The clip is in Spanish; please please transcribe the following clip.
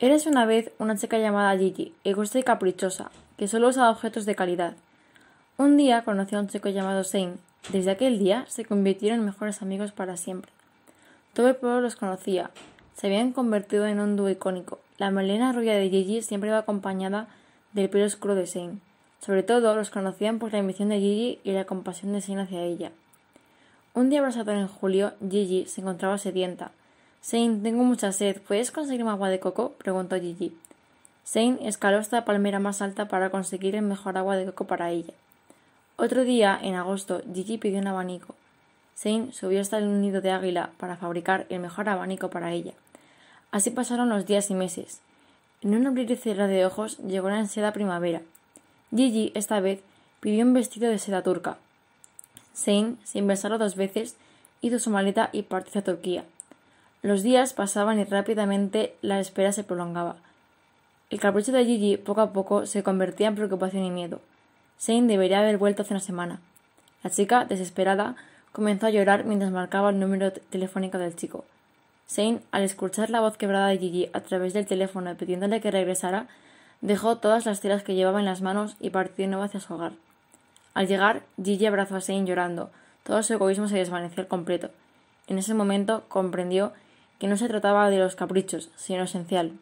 Eres una vez una chica llamada Gigi, egoísta y caprichosa, que solo usaba objetos de calidad. Un día conoció a un chico llamado Zane. Desde aquel día se convirtieron en mejores amigos para siempre. Todo el pueblo los conocía. Se habían convertido en un dúo icónico. La melena rubia de Gigi siempre iba acompañada del pelo oscuro de Shane. Sobre todo los conocían por la ambición de Gigi y la compasión de Shane hacia ella. Un día abrasador en julio, Gigi se encontraba sedienta. Sein, tengo mucha sed. ¿Puedes conseguirme agua de coco? preguntó Gigi. Sein escaló hasta la palmera más alta para conseguir el mejor agua de coco para ella. Otro día, en agosto, Gigi pidió un abanico. Sein subió hasta el nido de águila para fabricar el mejor abanico para ella. Así pasaron los días y meses. En un abrir y cerrar de ojos llegó la ansiada primavera. Gigi, esta vez, pidió un vestido de seda turca. Sein, sin besarlo dos veces, hizo su maleta y partió a Turquía. Los días pasaban y rápidamente la espera se prolongaba. El capricho de Gigi poco a poco se convertía en preocupación y miedo. Shane debería haber vuelto hace una semana. La chica, desesperada, comenzó a llorar mientras marcaba el número telefónico del chico. Shane, al escuchar la voz quebrada de Gigi a través del teléfono pidiéndole que regresara, dejó todas las telas que llevaba en las manos y partió de nuevo hacia su hogar. Al llegar, Gigi abrazó a Shane llorando. Todo su egoísmo se desvaneció al completo. En ese momento comprendió que no se trataba de los caprichos, sino esencial.